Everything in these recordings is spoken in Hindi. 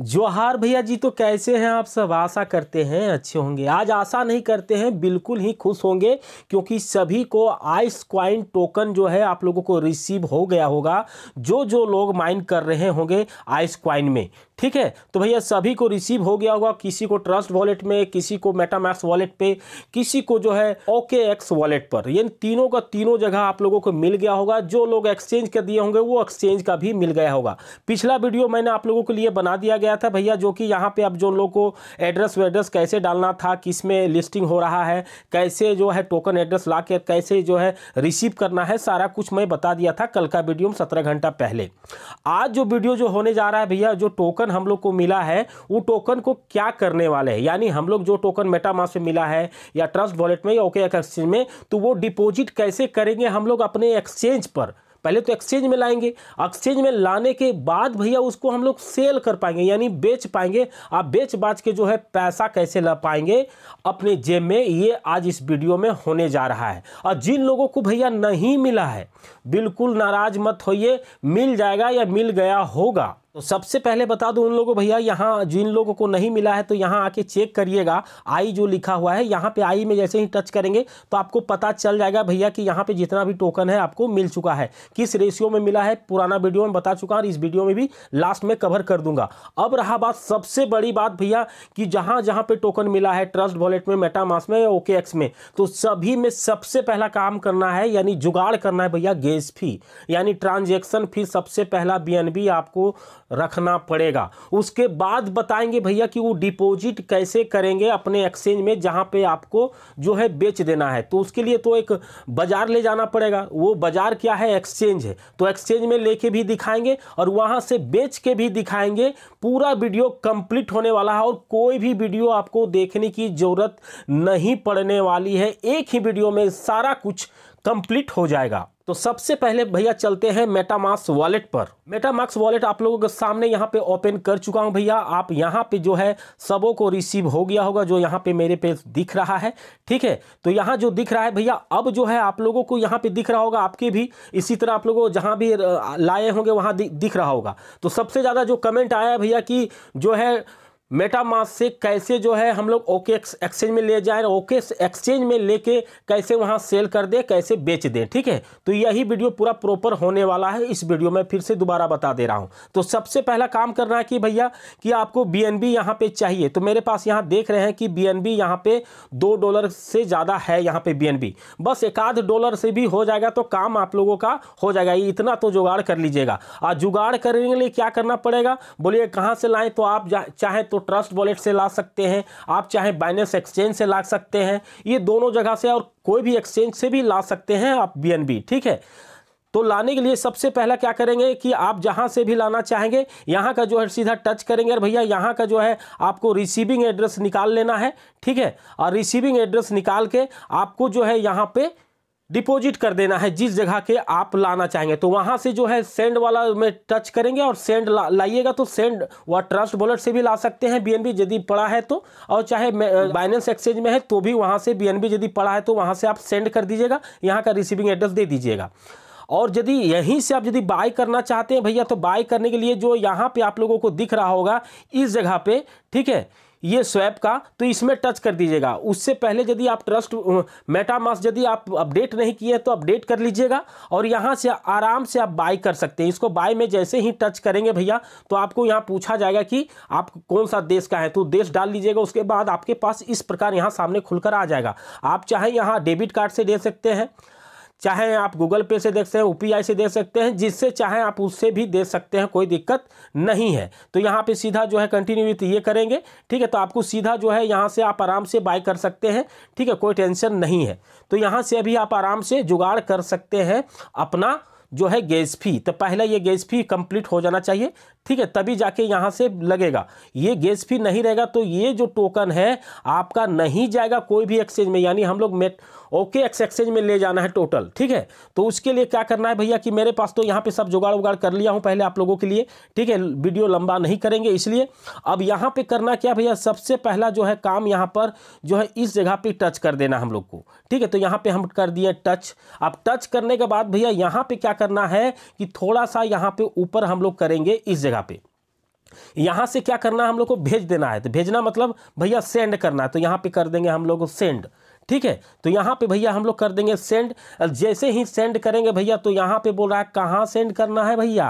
जोहार भैया जी तो कैसे हैं आप सब आशा करते हैं अच्छे होंगे आज आशा नहीं करते हैं बिल्कुल ही खुश होंगे क्योंकि सभी को आइस क्वाइन टोकन जो है आप लोगों को रिसीव हो गया होगा जो जो लोग माइन कर रहे होंगे आइस क्वाइन में ठीक है तो भैया सभी को रिसीव हो गया होगा किसी को ट्रस्ट वॉलेट में किसी को मेटामैक्स वॉलेट पे किसी को जो है ओके एक्स वॉलेट पर ये तीनों का तीनों जगह आप लोगों को मिल गया होगा जो लोग एक्सचेंज कर दिए होंगे वो एक्सचेंज का भी मिल गया होगा पिछला वीडियो मैंने आप लोगों के लिए बना दिया गया था भैया जो कि यहाँ पे आप जो लोग को एड्रेस वेड्रेस कैसे डालना था किस में लिस्टिंग हो रहा है कैसे जो है टोकन एड्रेस ला कैसे जो है रिसीव करना है सारा कुछ मैं बता दिया था कल का वीडियो में सत्रह घंटा पहले आज जो वीडियो जो होने जा रहा है भैया जो टोकन टोकन हम लोग को मिला है वो टोकन को क्या करने वाले हैं यानी हम लोग जो टोकन मेटामास में मिला है या ट्रस्ट वॉलेट में या ओके एक्सचेंज में तो वो डिपॉजिट कैसे करेंगे हम लोग अपने एक्सचेंज पर पहले तो एक्सचेंज में लाएंगे एक्सचेंज में लाने के बाद भैया उसको हम लोग सेल कर पाएंगे यानी बेच पाएंगे आप बेच बाच के जो है पैसा कैसे ला पाएंगे अपने जेब में ये आज इस वीडियो में होने जा रहा है और जिन लोगों को भैया नहीं मिला है बिल्कुल नाराज मत होइए मिल जाएगा या मिल गया होगा तो सबसे पहले बता दूं उन लोगों भैया यहाँ जिन लोगों को नहीं मिला है तो यहाँ आके चेक करिएगा आई जो लिखा हुआ है यहाँ पे आई में जैसे ही टच करेंगे तो आपको पता चल जाएगा भैया कि यहाँ पे जितना भी टोकन है आपको मिल चुका है किस रेशियो में मिला है पुराना वीडियो में बता चुका और इस वीडियो में भी लास्ट में कवर कर दूंगा अब रहा बात सबसे बड़ी बात भैया कि जहाँ जहाँ पर टोकन मिला है ट्रस्ट वॉलेट में मेटामास में ओके में तो सभी में सबसे पहला काम करना है यानी जुगाड़ करना है भैया गैस फी यानी ट्रांजेक्शन फी सबसे पहला बी आपको रखना पड़ेगा उसके बाद बताएंगे भैया कि वो डिपॉजिट कैसे करेंगे अपने एक्सचेंज में जहाँ पे आपको जो है बेच देना है तो उसके लिए तो एक बाज़ार ले जाना पड़ेगा वो बाज़ार क्या है एक्सचेंज है तो एक्सचेंज में लेके भी दिखाएंगे और वहाँ से बेच के भी दिखाएंगे पूरा वीडियो कंप्लीट होने वाला है और कोई भी वीडियो आपको देखने की ज़रूरत नहीं पड़ने वाली है एक ही वीडियो में सारा कुछ कंप्लीट हो जाएगा तो सबसे पहले भैया चलते हैं मेटामास वॉलेट पर मेटामास वॉलेट आप लोगों के सामने यहाँ पे ओपन कर चुका हूँ भैया आप यहाँ पे जो है सबों को रिसीव हो गया होगा जो यहाँ पे मेरे पे दिख रहा है ठीक है तो यहाँ जो दिख रहा है भैया अब जो है आप लोगों को यहाँ पे दिख रहा होगा आपके भी इसी तरह आप लोगों जहाँ भी लाए होंगे वहाँ दिख रहा होगा तो सबसे ज़्यादा जो कमेंट आया है भैया कि जो है मेटामास से कैसे जो है हम लोग ओके एक्सचेंज में ले जाएं ओके एक्सचेंज में लेके कैसे वहां सेल कर दें कैसे बेच दें ठीक है तो यही वीडियो पूरा प्रॉपर होने वाला है इस वीडियो में फिर से दोबारा बता दे रहा हूं तो सबसे पहला काम करना है कि भैया कि आपको बी एन बी यहाँ पर चाहिए तो मेरे पास यहाँ देख रहे हैं कि बी एन बी यहाँ पर दो डॉलर से ज़्यादा है यहाँ पर बी एन बी बस एक आध डॉलर से भी हो जाएगा तो काम आप लोगों का हो जाएगा इतना तो जुगाड़ कर लीजिएगा और जुगाड़ करने के लिए क्या करना पड़ेगा बोलिए कहाँ से लाएँ तो आप चाहें तो तो ट्रस्ट वॉलेट से ला सकते हैं आप चाहे बाइनेंस एक्सचेंज से ला सकते हैं ये दोनों जगह से और कोई भी एक्सचेंज से भी ला सकते हैं आप बी ठीक है तो लाने के लिए सबसे पहला क्या करेंगे कि आप जहां से भी लाना चाहेंगे यहां का जो है सीधा टच करेंगे और भैया यहां का जो है आपको रिसीविंग एड्रेस निकाल लेना है ठीक है और रिसीविंग एड्रेस निकाल के आपको जो है यहां पे डिपॉजिट कर देना है जिस जगह के आप लाना चाहेंगे तो वहां से जो है सेंड वाला में टच करेंगे और सेंड ला, लाइएगा तो सेंड व ट्रस्ट वॉलेट से भी ला सकते हैं बीएनबी यदि पड़ा है तो और चाहे बाइनेंस एक्सचेंज में है तो भी वहाँ से बीएनबी यदि पड़ा है तो वहाँ से आप सेंड कर दीजिएगा यहाँ का रिसीविंग एड्रेस दे दीजिएगा और यदि यहीं से आप यदि बाय करना चाहते हैं भैया तो बाय करने के लिए जो यहाँ पे आप लोगों को दिख रहा होगा इस जगह पे ठीक है ये स्वैप का तो इसमें टच कर दीजिएगा उससे पहले यदि आप ट्रस्ट मेटामास यदि आप अपडेट नहीं किए तो अपडेट कर लीजिएगा और यहाँ से आराम से आप बाय कर सकते हैं इसको बाय में जैसे ही टच करेंगे भैया तो आपको यहाँ पूछा जाएगा कि आप कौन सा देश का है तो देश डाल लीजिएगा उसके बाद आपके पास इस प्रकार यहाँ सामने खुलकर आ जाएगा आप चाहे यहाँ डेबिट कार्ड से दे सकते हैं चाहे आप गूगल पे से देख सकते हैं यूपीआई से दे सकते हैं जिससे चाहे आप उससे भी दे सकते हैं कोई दिक्कत नहीं है तो यहाँ पे सीधा जो है कंटिन्यू विथ ये करेंगे ठीक है तो आपको सीधा जो है यहाँ से आप आराम से बाय कर सकते हैं ठीक है कोई टेंशन नहीं है तो यहाँ से अभी आप आराम से जुगाड़ कर सकते हैं अपना जो है गैस फी तो पहले ये गैस फी कंप्लीट हो जाना चाहिए ठीक है तभी जाके यहाँ से लगेगा ये गैस फी नहीं रहेगा तो ये जो टोकन है आपका नहीं जाएगा कोई भी एक्सचेंज में यानी हम लोग मेट ओके एक्स एक्सचेंज में ले जाना है टोटल ठीक है तो उसके लिए क्या करना है भैया कि मेरे पास तो यहाँ पे सब जुगाड़ उगाड़ कर लिया हूँ पहले आप लोगों के लिए ठीक है वीडियो लंबा नहीं करेंगे इसलिए अब यहाँ पर करना क्या भैया सबसे पहला जो है काम यहाँ पर जो है इस जगह पर टच कर देना हम लोग को ठीक है तो यहाँ पर हम कर दिए टच अब टच करने के बाद भैया यहाँ पर क्या करना है कि थोड़ा सा यहाँ पर ऊपर हम लोग करेंगे इस जगह जगह पे यहां से क्या करना है हम लोग को भेज देना है तो भेजना मतलब भैया सेंड करना है तो यहां पे कर देंगे हम लोग सेंड ठीक है तो यहां पे भैया हम लोग कर देंगे सेंड जैसे ही सेंड करेंगे भैया तो यहां पे बोल रहा है कहां सेंड करना है भैया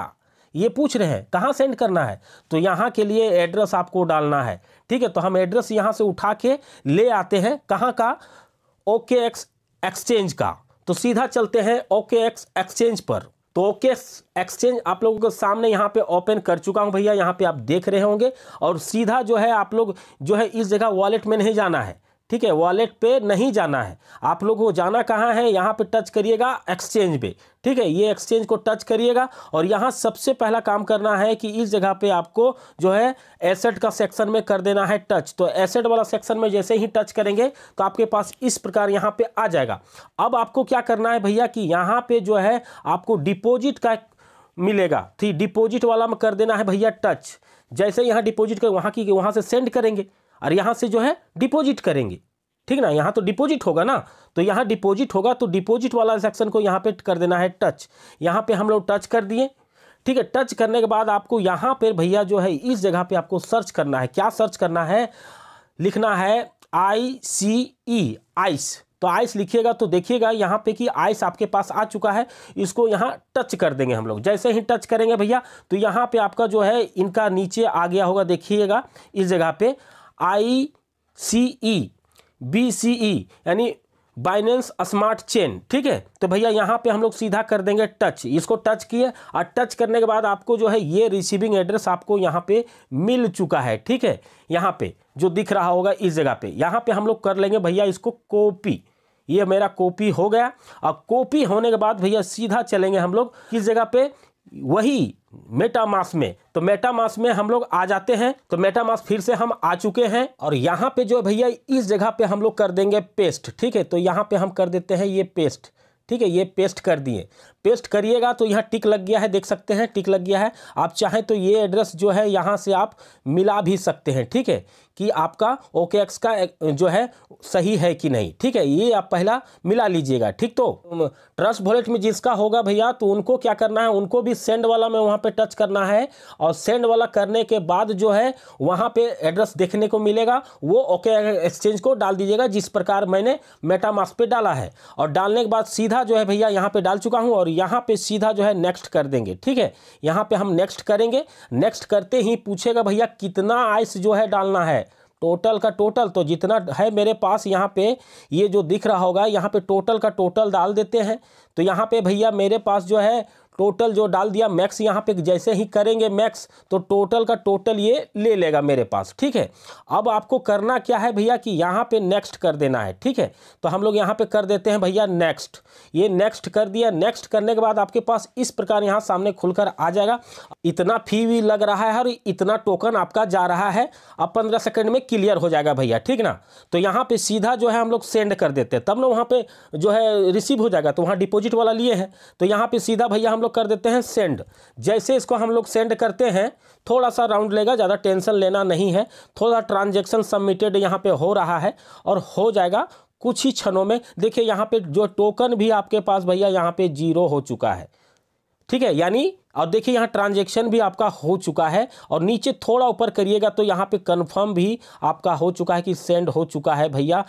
ये पूछ रहे हैं कहां सेंड करना है तो यहां के लिए एड्रेस आपको डालना है ठीक है तो हम एड्रेस यहां से उठा के ले आते हैं कहां का ओके एक्स एक्सचेंज का तो सीधा चलते हैं ओके एक्स एक्सचेंज पर तो एक्सचेंज आप लोगों के सामने यहाँ पे ओपन कर चुका हूँ भैया यहाँ पे आप देख रहे होंगे और सीधा जो है आप लोग जो है इस जगह वॉलेट में नहीं जाना है ठीक है वॉलेट पे नहीं जाना है आप लोगों को जाना कहाँ है यहाँ पे टच करिएगा एक्सचेंज पे ठीक है ये एक्सचेंज को टच करिएगा और यहाँ सबसे पहला काम करना है कि इस जगह पे आपको जो है एसेट का सेक्शन में कर देना है टच तो एसेट वाला सेक्शन में जैसे ही टच करेंगे तो आपके पास इस प्रकार यहाँ पे आ जाएगा अब आपको क्या करना है भैया कि यहाँ पे जो है आपको डिपोजिट का मिलेगा ठीक डिपोजिट वाला में कर देना है भैया टच जैसे यहाँ डिपोजिट कर वहाँ की वहाँ से सेंड करेंगे और यहाँ से जो है डिपोजिट करेंगे ठीक ना यहाँ तो डिपॉजिट होगा ना तो यहाँ डिपॉजिट होगा तो डिपॉजिट वाला सेक्शन को यहाँ पे कर देना है टच यहाँ पे हम लोग टच कर दिए ठीक है टच करने के बाद आपको यहाँ पर भैया जो है इस जगह पे आपको सर्च करना है क्या सर्च करना है लिखना है आई सी ई आइस तो आइस लिखिएगा तो देखिएगा यहाँ पे कि आइस आपके पास आ चुका है इसको यहाँ टच कर देंगे हम लोग जैसे ही टच करेंगे भैया तो यहाँ पे आपका जो है इनका नीचे आ गया होगा देखिएगा इस जगह पे आई सी ई बी सी ई यानी बाइनेंस स्मार्ट चेन ठीक है तो भैया यहाँ पे हम लोग सीधा कर देंगे टच इसको टच किए और टच करने के बाद आपको जो है ये रिसीविंग एड्रेस आपको यहाँ पे मिल चुका है ठीक है यहाँ पे जो दिख रहा होगा इस जगह पे यहाँ पे हम लोग कर लेंगे भैया इसको कॉपी ये मेरा कॉपी हो गया और कॉपी होने के बाद भैया सीधा चलेंगे हम लोग किस जगह पे वही मेटामास में तो मेटामास में हम लोग आ जाते हैं तो मेटामास फिर से हम आ चुके हैं और यहाँ पे जो भैया इस जगह पे हम लोग कर देंगे पेस्ट ठीक है तो यहाँ पे हम कर देते हैं ये पेस्ट ठीक है ये पेस्ट कर दिए पेस्ट करिएगा तो यहाँ टिक लग गया है देख सकते हैं टिक लग गया है आप चाहें तो ये एड्रेस जो है यहाँ से आप मिला भी सकते हैं ठीक है कि आपका ओके एक्स का जो है सही है कि नहीं ठीक है ये आप पहला मिला लीजिएगा ठीक तो ट्रस्ट वॉलेट में जिसका होगा भैया तो उनको क्या करना है उनको भी सेंड वाला में वहाँ पे टच करना है और सेंड वाला करने के बाद जो है वहाँ पे एड्रेस देखने को मिलेगा वो ओके एक्सचेंज को डाल दीजिएगा जिस प्रकार मैंने मेटामास पे डाला है और डालने के बाद सीधा जो है भैया यहाँ पर डाल चुका हूँ और यहाँ पर सीधा जो है नेक्स्ट कर देंगे ठीक है यहाँ पर हम नेक्स्ट करेंगे नेक्स्ट करते ही पूछेगा भैया कितना आइस जो है डालना है टोटल का टोटल तो जितना है मेरे पास यहाँ पे ये जो दिख रहा होगा यहाँ पे टोटल का टोटल डाल देते हैं तो यहाँ पे भैया मेरे पास जो है टोटल जो डाल दिया मैक्स यहाँ पे जैसे ही करेंगे मैक्स तो टोटल का टोटल ये ले लेगा मेरे पास ठीक है अब आपको करना क्या है भैया कि यहाँ पे नेक्स्ट कर देना है ठीक है तो हम लोग यहाँ पे कर देते हैं भैया नेक्स्ट ये नेक्स्ट कर दिया नेक्स्ट करने के बाद आपके पास इस प्रकार यहाँ सामने खुलकर आ जाएगा इतना फी भी लग रहा है और इतना टोकन आपका जा रहा है अब पंद्रह सेकेंड में क्लियर हो जाएगा भैया ठीक ना तो यहाँ पर सीधा जो है हम लोग सेंड कर देते हैं तब ना वहाँ पर जो है रिसीव हो जाएगा तो वहाँ डिपोजिट वाला लिए हैं तो यहाँ पर सीधा भैया हम लोग कर देते हैं सेंड जैसे इसको हम लोग सेंड करते हैं थोड़ा सा राउंड लेगा ज़्यादा टेंशन लेना नहीं है थोड़ा ट्रांजेक्शन सबमिटेड यहाँ पर हो रहा है और हो जाएगा कुछ ही क्षणों में देखिए यहाँ पे जो टोकन भी आपके पास भैया यहाँ पे जीरो हो चुका है ठीक है यानी और देखिए यहाँ ट्रांजेक्शन भी आपका हो चुका है और नीचे थोड़ा ऊपर करिएगा तो यहाँ पे कंफर्म भी आपका हो चुका है कि सेंड हो चुका है भैया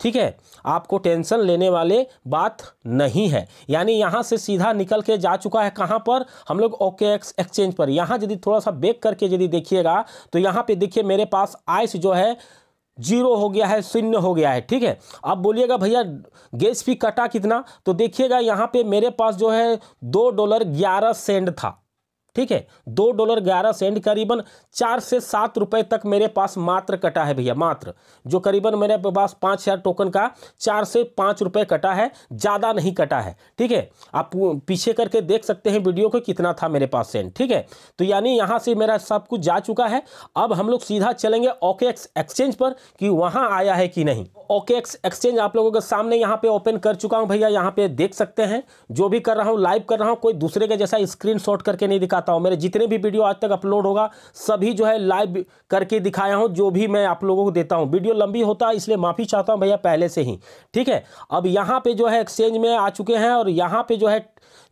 ठीक है आपको टेंशन लेने वाले बात नहीं है यानी यहाँ से सीधा निकल के जा चुका है कहाँ पर हम लोग ओके एक्स एक्सचेंज पर यहाँ यदि थोड़ा सा बेक करके यदि देखिएगा तो यहाँ पे देखिए मेरे पास आइस जो है जीरो हो गया है शून्य हो गया है ठीक है अब बोलिएगा भैया गैस फी कटा कितना तो देखिएगा यहाँ पे मेरे पास जो है दो डॉलर ग्यारह सेंट था ठीक है दो डॉलर ग्यारह सेंट करीबन चार से सात रुपए तक मेरे पास मात्र कटा है भैया मात्र जो करीबन मेरे पास पांच हज़ार टोकन का चार से पांच रुपये कटा है ज़्यादा नहीं कटा है ठीक है आप पीछे करके देख सकते हैं वीडियो को कितना था मेरे पास सेंट ठीक है तो यानी यहां से मेरा सब कुछ जा चुका है अब हम लोग सीधा चलेंगे ओके एक्सचेंज पर कि वहां आया है कि नहीं ओके एक्स एक्सचेंज आप लोगों के सामने यहाँ पे ओपन कर चुका हूँ भैया यहाँ पे देख सकते हैं जो भी कर रहा हूँ लाइव कर रहा हूँ कोई दूसरे के जैसा स्क्रीन शॉट करके नहीं दिखाता हूँ मेरे जितने भी वीडियो आज तक अपलोड होगा सभी जो है लाइव करके दिखाया हूँ जो भी मैं आप लोगों को देता हूँ वीडियो लंबी होता है इसलिए माफ़ी चाहता हूँ भैया पहले से ही ठीक है अब यहाँ पर जो है एक्सचेंज में आ चुके हैं और यहाँ पर जो है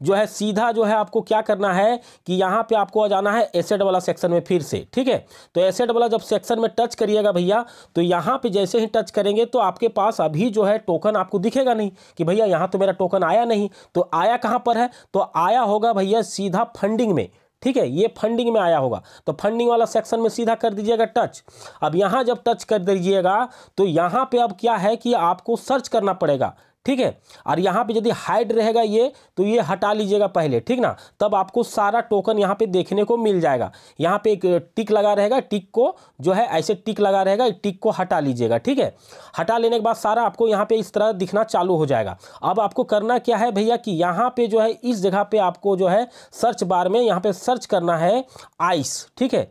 जो है सीधा जो है आपको क्या करना है कि यहाँ पे आपको आ जाना है एसेट वाला सेक्शन में फिर से ठीक है तो एसेट वाला जब सेक्शन में टच करिएगा भैया तो यहाँ पे जैसे ही टच करेंगे तो आपके पास अभी जो है टोकन आपको दिखेगा नहीं कि भैया यहाँ तो मेरा टोकन आया नहीं तो आया कहाँ पर है तो आया होगा भैया सीधा फंडिंग में ठीक है ये फंडिंग में आया होगा तो फंडिंग वाला सेक्शन में सीधा कर दीजिएगा टच अब यहां जब टच कर दीजिएगा तो यहां पे अब क्या है कि आपको सर्च करना पड़ेगा ठीक है और यहाँ पे यदि हाइड रहेगा ये तो ये हटा लीजिएगा पहले ठीक ना तब आपको सारा टोकन यहाँ पे देखने को मिल जाएगा यहाँ पे एक टिक लगा रहेगा टिक को जो है ऐसे टिक लगा रहेगा टिक को हटा लीजिएगा ठीक है हटा लेने के बाद सारा आपको यहाँ पे इस तरह दिखना चालू हो जाएगा अब आपको करना क्या है भैया कि यहाँ पर जो है इस जगह पे आपको जो है सर्च बार में यहाँ पे सर्च करना है आइस ठीक है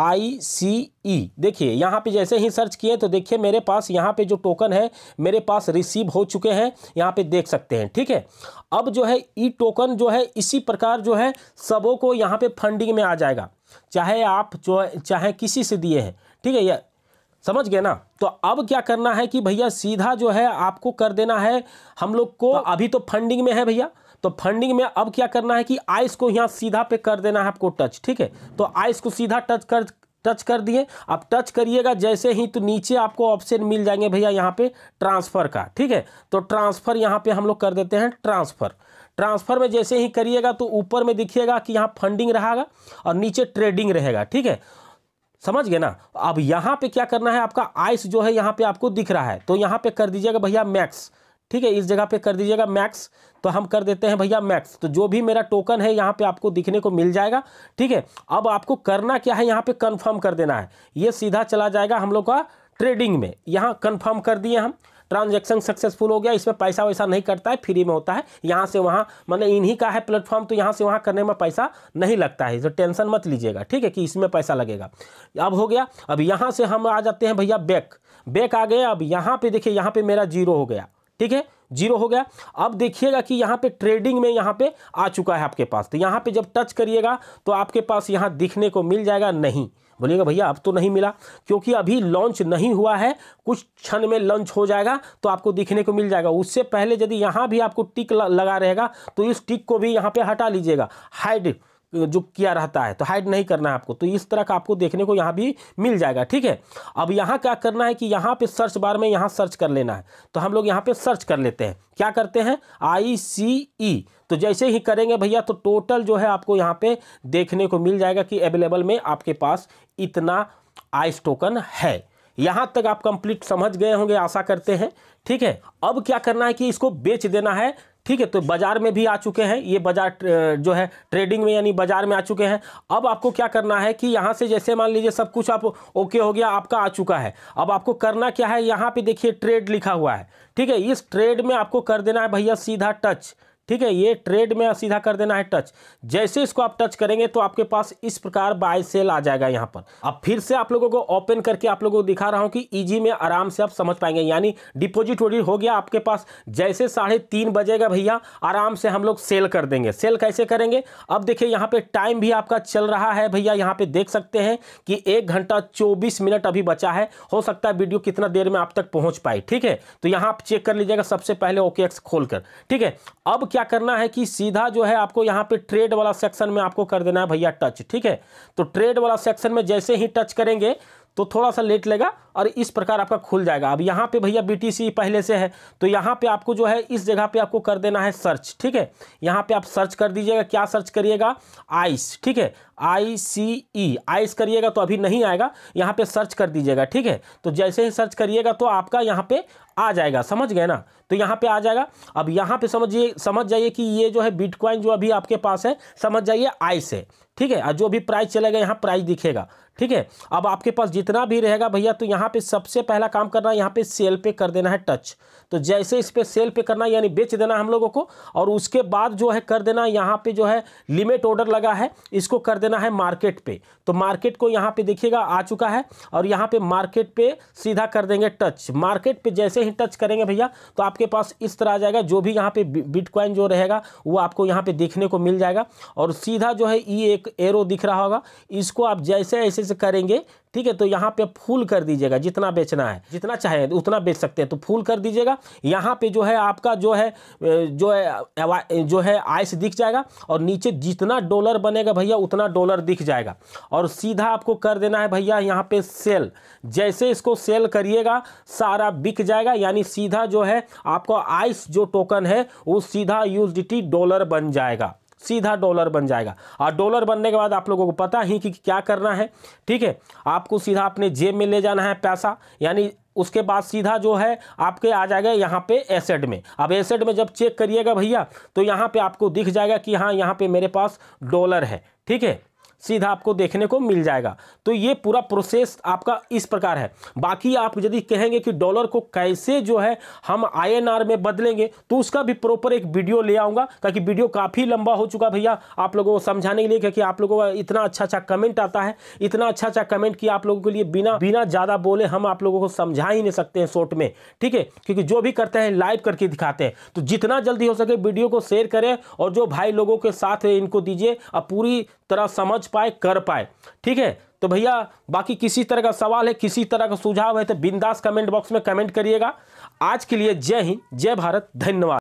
आई सी ई देखिए यहाँ पे जैसे ही सर्च किए तो देखिए मेरे पास यहाँ पे जो टोकन है मेरे पास रिसीव हो चुके हैं यहाँ पे देख सकते हैं ठीक है अब जो है ई टोकन जो है इसी प्रकार जो है सबों को यहाँ पे फंडिंग में आ जाएगा चाहे आप जो चाहे किसी से दिए हैं ठीक है ये समझ गए ना तो अब क्या करना है कि भैया सीधा जो है आपको कर देना है हम लोग को तो अभी तो फंडिंग में है भैया तो फंडिंग में अब क्या करना है कि आइस को यहाँ सीधा पे कर देना है आपको टच ठीक है तो आइस को सीधा टच कर टच कर दिए आप टच करिएगा जैसे ही तो नीचे आपको ऑप्शन मिल जाएंगे भैया यहाँ पे ट्रांसफ़र का ठीक है तो ट्रांसफ़र यहाँ पे हम लोग कर देते हैं ट्रांसफ़र ट्रांसफ़र में जैसे ही करिएगा तो ऊपर में दिखिएगा कि यहाँ फंडिंग रहेगा और नीचे ट्रेडिंग रहेगा ठीक है समझ गए ना अब यहाँ पे क्या करना है आपका आइस जो है यहाँ पे आपको दिख रहा है तो यहाँ पे कर दीजिएगा भैया मैक्स ठीक है इस जगह पे कर दीजिएगा मैक्स तो हम कर देते हैं भैया मैक्स तो जो भी मेरा टोकन है यहाँ पे आपको दिखने को मिल जाएगा ठीक है अब आपको करना क्या है यहाँ पे कंफर्म कर देना है ये सीधा चला जाएगा हम लोग का ट्रेडिंग में यहाँ कंफर्म कर दिए हम ट्रांजेक्शन सक्सेसफुल हो गया इसमें पैसा वैसा नहीं करता है फ्री में होता है यहाँ से वहाँ मतलब इन्हीं का है प्लेटफॉर्म तो यहाँ से वहाँ करने में पैसा नहीं लगता है तो टेंशन मत लीजिएगा ठीक है कि इसमें पैसा लगेगा अब हो गया अब यहाँ से हम आ जाते हैं भैया बैक बैक आ गए अब यहाँ पे देखिए यहाँ पे मेरा जीरो हो गया ठीक है जीरो हो गया अब देखिएगा कि यहाँ पे ट्रेडिंग में यहाँ पे आ चुका है आपके पास तो यहाँ पे जब टच करिएगा तो आपके पास यहाँ दिखने को मिल जाएगा नहीं बोलिएगा भैया अब तो नहीं मिला क्योंकि अभी लॉन्च नहीं हुआ है कुछ क्षण में लॉन्च हो जाएगा तो आपको दिखने को मिल जाएगा उससे पहले यदि यहाँ भी आपको टिक लगा रहेगा तो इस टिक को भी यहाँ पर हटा लीजिएगा हाइड जो किया रहता है तो हाइड नहीं करना है आपको तो इस तरह का आपको देखने को यहाँ भी मिल जाएगा ठीक है अब यहाँ क्या करना है कि यहाँ पे सर्च बार में यहाँ सर्च कर लेना है तो हम लोग यहाँ पे सर्च कर लेते हैं क्या करते हैं आई सी ई तो जैसे ही करेंगे भैया तो टोटल जो है आपको यहाँ पे देखने को मिल जाएगा कि अवेलेबल में आपके पास इतना आइस टोकन है यहाँ तक आप कंप्लीट समझ गए होंगे आशा करते हैं ठीक है अब क्या करना है कि इसको बेच देना है ठीक है तो बाज़ार में भी आ चुके हैं ये बाज़ार जो है ट्रेडिंग में यानी बाज़ार में आ चुके हैं अब आपको क्या करना है कि यहाँ से जैसे मान लीजिए सब कुछ आप ओके हो गया आपका आ चुका है अब आपको करना क्या है यहाँ पे देखिए ट्रेड लिखा हुआ है ठीक है इस ट्रेड में आपको कर देना है भैया सीधा टच ठीक है ये ट्रेड में सीधा कर देना है टच जैसे इसको आप टच करेंगे तो आपके पास इस प्रकार बाय सेल आ जाएगा यहाँ पर अब फिर से आप लोगों को ओपन करके आप लोगों को दिखा रहा हूँ कि ईजी e में आराम से आप समझ पाएंगे यानी डिपोजिट वोडिट हो गया आपके पास जैसे साढ़े तीन बजेगा भैया आराम से हम लोग सेल कर देंगे सेल कैसे करेंगे अब देखिए यहाँ पे टाइम भी आपका चल रहा है भैया यहाँ पे देख सकते हैं कि एक घंटा चौबीस मिनट अभी बचा है हो सकता है वीडियो कितना देर में आप तक पहुंच पाए ठीक है तो यहाँ आप चेक कर लीजिएगा सबसे पहले ओके एक्स खोल कर ठीक है अब क्या क्या करना है कि सीधा जो है आपको यहाँ पे ट्रेड वाला सेक्शन में आपको कर देना है भैया टच ठीक है तो ट्रेड वाला सेक्शन में जैसे ही टच करेंगे तो थोड़ा सा लेट लेगा और इस प्रकार आपका खुल जाएगा अब यहाँ पे भैया बी पहले से है तो यहाँ पे आपको जो है इस जगह पे आपको कर देना है सर्च ठीक है यहाँ पे आप सर्च कर दीजिएगा क्या सर्च करिएगा आइस ठीक है आई सी ई आइस करिएगा तो अभी नहीं आएगा यहाँ पे सर्च कर दीजिएगा ठीक है तो जैसे ही सर्च करिएगा तो आपका यहाँ पे आ जाएगा समझ गए ना तो यहाँ पे आ जाएगा अब यहाँ पे समझिए समझ जाइए कि ये जो है बिटकॉइन जो अभी आपके पास है समझ जाइए आई से ठीक है जो भी प्राइस चलेगा यहाँ प्राइस दिखेगा ठीक है अब आपके पास जितना भी रहेगा भैया तो यहाँ पे सबसे पहला काम करना है यहाँ पे सेल पे कर देना है टच तो जैसे इस पर सेल पे करना यानी बेच देना हम लोगों को और उसके बाद जो है कर देना यहाँ पे जो है लिमिट ऑर्डर लगा है इसको कर देना है मार्केट पे तो मार्केट को यहाँ पे देखिएगा आ चुका है और यहाँ पे मार्केट पे सीधा कर देंगे टच मार्केट पे जैसे ही टच करेंगे भैया तो आपके पास इस तरह आ जाएगा जो भी यहाँ पे बिटकॉइन जो रहेगा वो आपको यहाँ पे देखने को मिल जाएगा और सीधा जो है ये एक एरो दिख रहा होगा इसको आप जैसे ऐसे से करेंगे ठीक है तो यहाँ पे फूल कर दीजिएगा जितना बेचना है जितना चाहे उतना बेच सकते हैं तो फूल कर दीजिएगा यहाँ पे जो है आपका जो है जो है जो है आइस दिख जाएगा और नीचे जितना डॉलर बनेगा भैया उतना डॉलर दिख जाएगा और सीधा आपको कर देना है भैया यहाँ पे सेल जैसे इसको सेल करिएगा सारा बिक जाएगा यानी सीधा जो है आपका आइस जो टोकन है वो सीधा यूज डॉलर बन जाएगा सीधा डॉलर बन जाएगा और डॉलर बनने के बाद आप लोगों को पता ही कि क्या करना है ठीक है आपको सीधा अपने जेब में ले जाना है पैसा यानी उसके बाद सीधा जो है आपके आ जाएगा यहाँ पे एसेट में अब एसेट में जब चेक करिएगा भैया तो यहाँ पे आपको दिख जाएगा कि हाँ यहाँ पे मेरे पास डॉलर है ठीक है सीधा आपको देखने को मिल जाएगा तो ये पूरा प्रोसेस आपका इस प्रकार है बाकी आप यदि कहेंगे कि डॉलर को कैसे जो है हम आईएनआर में बदलेंगे तो उसका भी प्रॉपर एक वीडियो ले आऊँगा क्योंकि वीडियो काफ़ी लंबा हो चुका भैया आप लोगों को समझाने के लिए क्योंकि आप लोगों का इतना अच्छा अच्छा कमेंट आता है इतना अच्छा अच्छा कमेंट कि आप लोगों के लिए बिना बिना ज़्यादा बोले हम आप लोगों को समझा ही नहीं सकते हैं शॉर्ट में ठीक है क्योंकि जो भी करते हैं लाइव करके दिखाते हैं तो जितना जल्दी हो सके वीडियो को शेयर करें और जो भाई लोगों के साथ इनको दीजिए अब पूरी तरह समझ पाए कर पाए ठीक है तो भैया बाकी किसी तरह का सवाल है किसी तरह का सुझाव है तो बिंदास कमेंट बॉक्स में कमेंट करिएगा आज के लिए जय हिंद जय भारत धन्यवाद